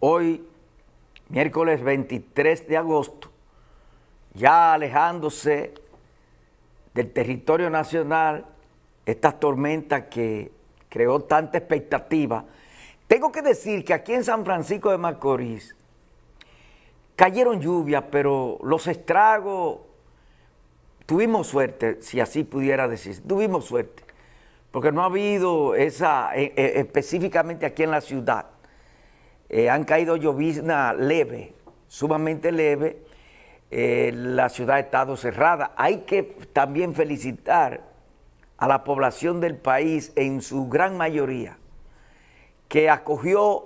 hoy, miércoles 23 de agosto, ya alejándose del territorio nacional, esta tormenta que creó tanta expectativa. Tengo que decir que aquí en San Francisco de Macorís cayeron lluvias, pero los estragos, tuvimos suerte, si así pudiera decir, tuvimos suerte, porque no ha habido esa, eh, eh, específicamente aquí en la ciudad, eh, han caído llovizna leve, sumamente leve. Eh, la ciudad ha estado cerrada. Hay que también felicitar a la población del país en su gran mayoría que acogió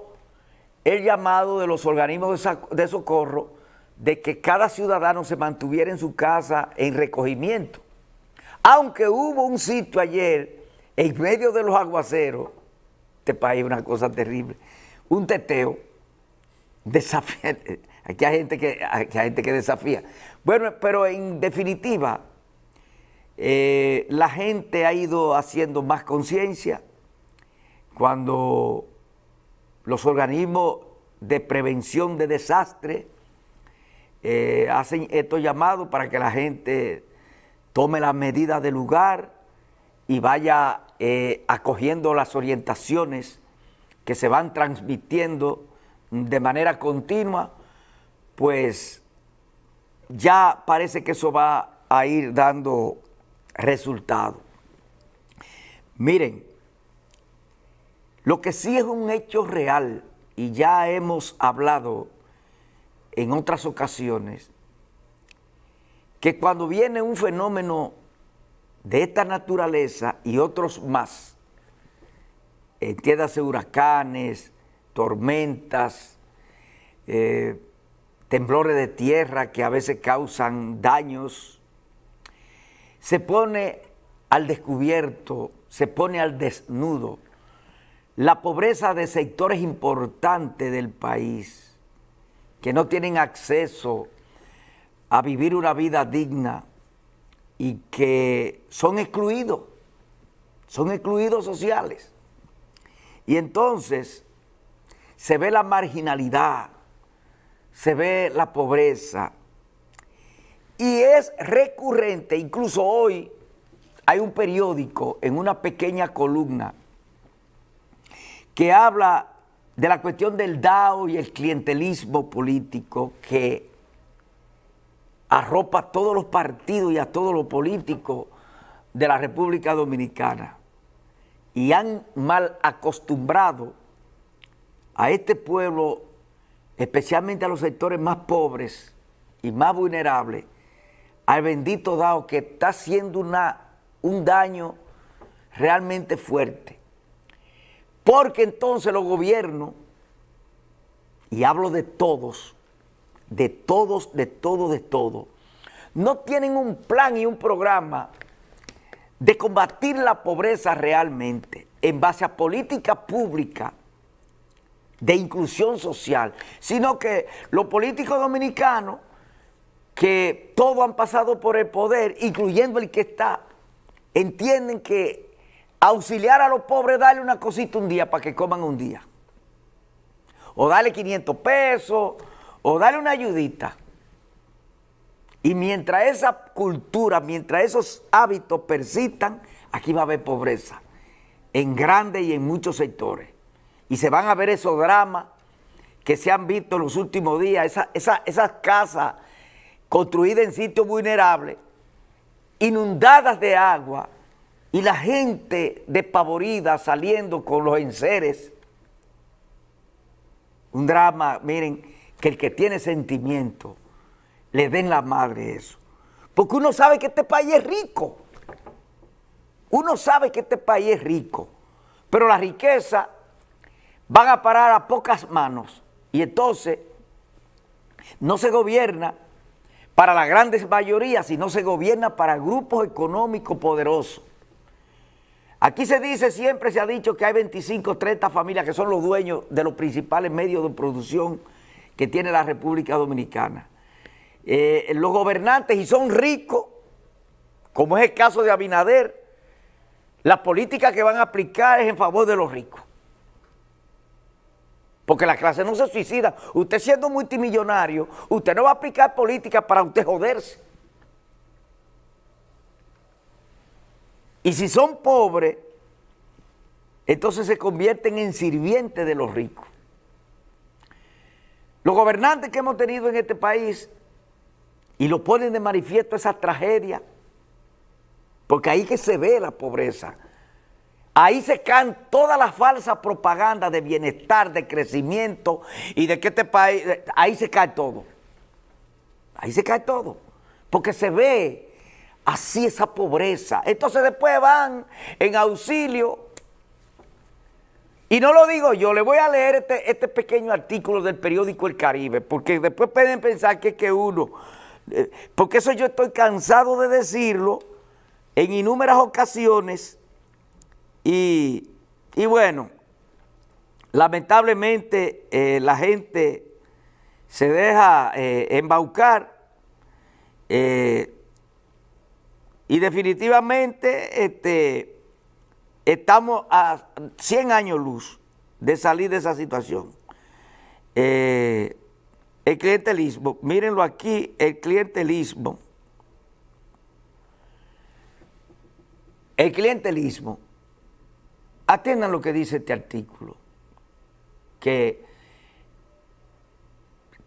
el llamado de los organismos de socorro de que cada ciudadano se mantuviera en su casa en recogimiento. Aunque hubo un sitio ayer en medio de los aguaceros, este país es una cosa terrible, un teteo, desafía, aquí hay gente que, hay gente que desafía. Bueno, pero en definitiva, eh, la gente ha ido haciendo más conciencia cuando los organismos de prevención de desastres eh, hacen estos llamados para que la gente tome las medidas del lugar y vaya eh, acogiendo las orientaciones que se van transmitiendo de manera continua, pues ya parece que eso va a ir dando resultado. Miren, lo que sí es un hecho real, y ya hemos hablado en otras ocasiones, que cuando viene un fenómeno de esta naturaleza y otros más, entiéndase eh, huracanes, tormentas, eh, temblores de tierra que a veces causan daños, se pone al descubierto, se pone al desnudo la pobreza de sectores importantes del país que no tienen acceso a vivir una vida digna y que son excluidos, son excluidos sociales. Y entonces se ve la marginalidad, se ve la pobreza. Y es recurrente, incluso hoy hay un periódico en una pequeña columna que habla de la cuestión del DAO y el clientelismo político que arropa a todos los partidos y a todos los políticos de la República Dominicana y han mal acostumbrado a este pueblo, especialmente a los sectores más pobres y más vulnerables, al bendito dado que está haciendo un daño realmente fuerte. Porque entonces los gobiernos, y hablo de todos, de todos, de todos, de todos, no tienen un plan y un programa de combatir la pobreza realmente en base a política pública de inclusión social, sino que los políticos dominicanos que todos han pasado por el poder, incluyendo el que está, entienden que auxiliar a los pobres, darle una cosita un día para que coman un día, o darle 500 pesos, o darle una ayudita. Y mientras esa cultura, mientras esos hábitos persistan, aquí va a haber pobreza, en grandes y en muchos sectores. Y se van a ver esos dramas que se han visto en los últimos días, esas casas construidas en sitios vulnerables, inundadas de agua, y la gente despavorida saliendo con los enseres. Un drama, miren, que el que tiene sentimiento le den la madre eso. Porque uno sabe que este país es rico. Uno sabe que este país es rico. Pero la riqueza van a parar a pocas manos. Y entonces no se gobierna para la grandes mayorías, sino se gobierna para grupos económicos poderosos. Aquí se dice, siempre se ha dicho que hay 25, 30 familias que son los dueños de los principales medios de producción que tiene la República Dominicana. Eh, los gobernantes y son ricos, como es el caso de Abinader, la política que van a aplicar es en favor de los ricos. Porque la clase no se suicida. Usted siendo multimillonario, usted no va a aplicar políticas para usted joderse. Y si son pobres, entonces se convierten en sirvientes de los ricos. Los gobernantes que hemos tenido en este país y lo ponen de manifiesto esa tragedia, porque ahí que se ve la pobreza. Ahí se caen todas las falsas propagandas de bienestar, de crecimiento y de que este país, ahí se cae todo. Ahí se cae todo, porque se ve así esa pobreza. Entonces después van en auxilio. Y no lo digo yo, le voy a leer este, este pequeño artículo del periódico El Caribe, porque después pueden pensar que es que uno eh, porque eso yo estoy cansado de decirlo en innúmeras ocasiones y, bueno, lamentablemente eh, la gente se deja eh, embaucar y definitivamente este, estamos a 100 años luz de salir de esa situación. El clientelismo, mírenlo aquí, el clientelismo. El clientelismo. Atiendan lo que dice este artículo, que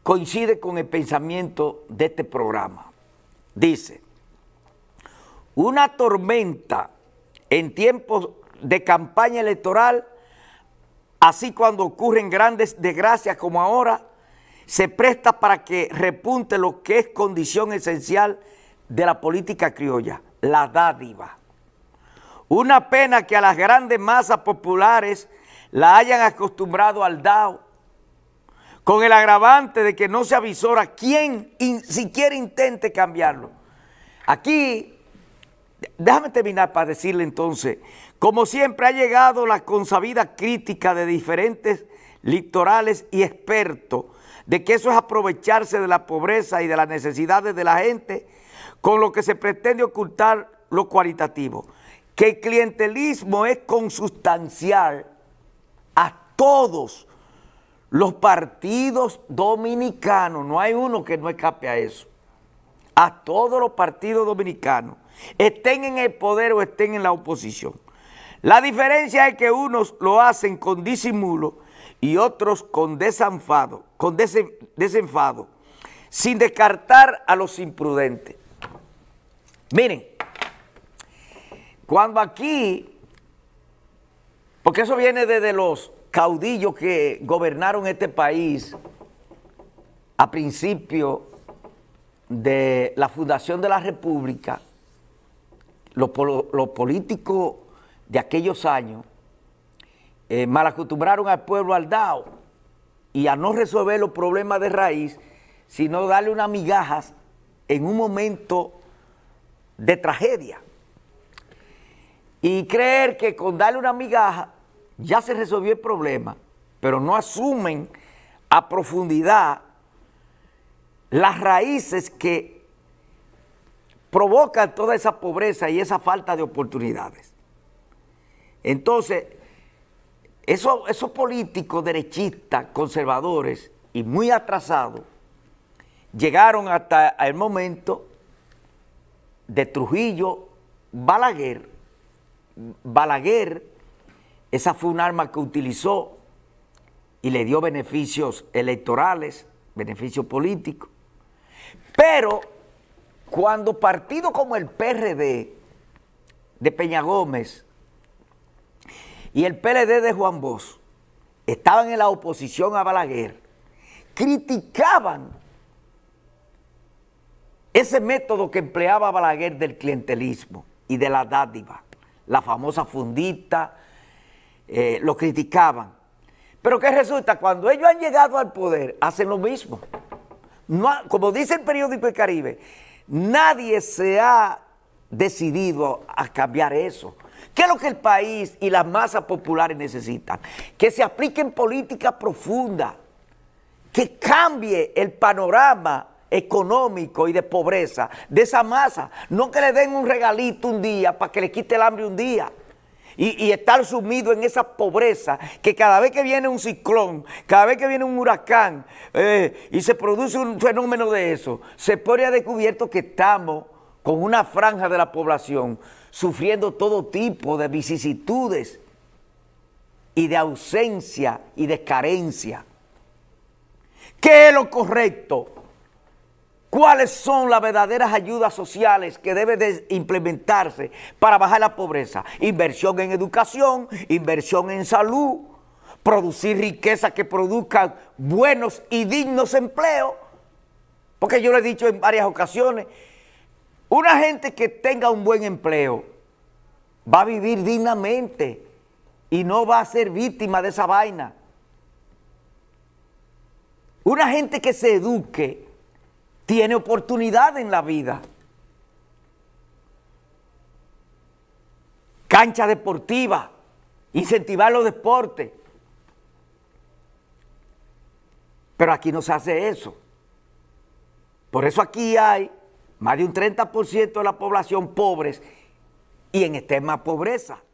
coincide con el pensamiento de este programa. Dice, una tormenta en tiempos de campaña electoral, así cuando ocurren grandes desgracias como ahora, se presta para que repunte lo que es condición esencial de la política criolla, la dádiva. Una pena que a las grandes masas populares la hayan acostumbrado al DAO, con el agravante de que no se avisora quién siquiera intente cambiarlo. Aquí, déjame terminar para decirle entonces, como siempre ha llegado la consabida crítica de diferentes litorales y expertos de que eso es aprovecharse de la pobreza y de las necesidades de la gente, con lo que se pretende ocultar lo cualitativo. Que el clientelismo es consustancial a todos los partidos dominicanos, no hay uno que no escape a eso, a todos los partidos dominicanos, estén en el poder o estén en la oposición. La diferencia es que unos lo hacen con disimulo y otros con desenfado, con desenfado, sin descartar a los imprudentes. Miren, cuando aquí, porque eso viene desde los caudillos que gobernaron este país a principio de la fundación de la República, los políticos de aquellos años eh, malacostumbraron al pueblo al DAO y a no resolver los problemas de raíz, sino darle unas migajas en un momento de tragedia. Y creer que con darle una migaja ya se resolvió el problema, pero no asumen a profundidad las raíces que provocan toda esa pobreza y esa falta de oportunidades. Entonces, esos, políticos derechistas, conservadores y muy atrasados, llegaron hasta el momento de Trujillo, Balaguer. Balaguer, esa fue un arma que utilizó y le dio beneficios electorales, beneficios políticos. Pero cuando partido como el PRD de Peña Gómez y el PLD de Juan Bosch estaban en la oposición a Balaguer, criticaban ese método que empleaba Balaguer del clientelismo y de la dádiva, la famosa fundita, eh, lo criticaban. Pero ¿qué resulta? Cuando ellos han llegado al poder, hacen lo mismo. como dice el periódico El Caribe, nadie se ha decidido a cambiar eso. ¿Qué es lo que el país y las masas populares necesitan? Que se apliquen políticas profundas, que cambie el panorama económico y de pobreza de esa masa. No que le den un regalito un día para que le quite el hambre un día. Y, estar sumido en esa pobreza que cada vez que viene un ciclón, cada vez que viene un huracán eh, y se produce un fenómeno de eso, se pone a descubierto que estamos con una franja de la población sufriendo todo tipo de vicisitudes y de ausencia y de carencia. ¿Qué es lo correcto? ¿Cuáles son las verdaderas ayudas sociales que deben de implementarse para bajar la pobreza? Inversión en educación, inversión en salud, producir riqueza que produzca buenos y dignos empleos. Porque yo lo he dicho en varias ocasiones, una gente que tenga un buen empleo va a vivir dignamente y no va a ser víctima de esa vaina. Una gente que se eduque tiene oportunidad en la vida. Cancha deportiva, incentivar los deportes. Pero aquí no se hace eso. Por eso aquí hay más de un 30% de la población pobres y en extrema pobreza.